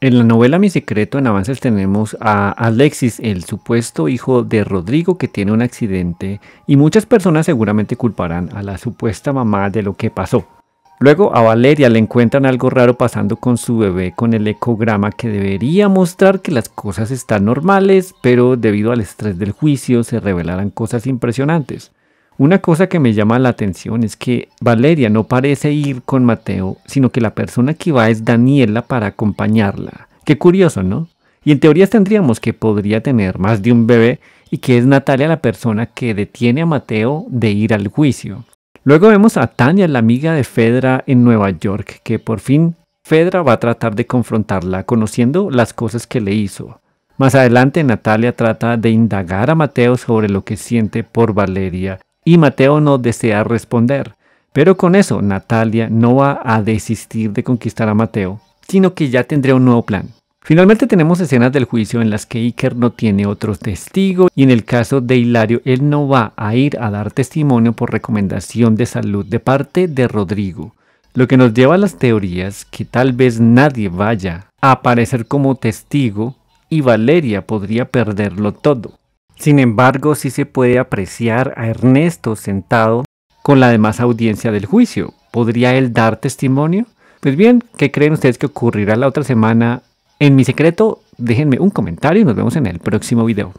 En la novela Mi Secreto en Avances tenemos a Alexis, el supuesto hijo de Rodrigo que tiene un accidente y muchas personas seguramente culparán a la supuesta mamá de lo que pasó. Luego a Valeria le encuentran algo raro pasando con su bebé con el ecograma que debería mostrar que las cosas están normales, pero debido al estrés del juicio se revelarán cosas impresionantes. Una cosa que me llama la atención es que Valeria no parece ir con Mateo, sino que la persona que va es Daniela para acompañarla. Qué curioso, ¿no? Y en teoría tendríamos que podría tener más de un bebé y que es Natalia la persona que detiene a Mateo de ir al juicio. Luego vemos a Tania, la amiga de Fedra en Nueva York, que por fin Fedra va a tratar de confrontarla conociendo las cosas que le hizo. Más adelante Natalia trata de indagar a Mateo sobre lo que siente por Valeria y Mateo no desea responder. Pero con eso, Natalia no va a desistir de conquistar a Mateo, sino que ya tendría un nuevo plan. Finalmente tenemos escenas del juicio en las que Iker no tiene otros testigos y en el caso de Hilario él no va a ir a dar testimonio por recomendación de salud de parte de Rodrigo, lo que nos lleva a las teorías que tal vez nadie vaya a aparecer como testigo y Valeria podría perderlo todo. Sin embargo, si se puede apreciar a Ernesto sentado con la demás audiencia del juicio. ¿Podría él dar testimonio? Pues bien, ¿qué creen ustedes que ocurrirá la otra semana? En mi secreto, déjenme un comentario y nos vemos en el próximo video.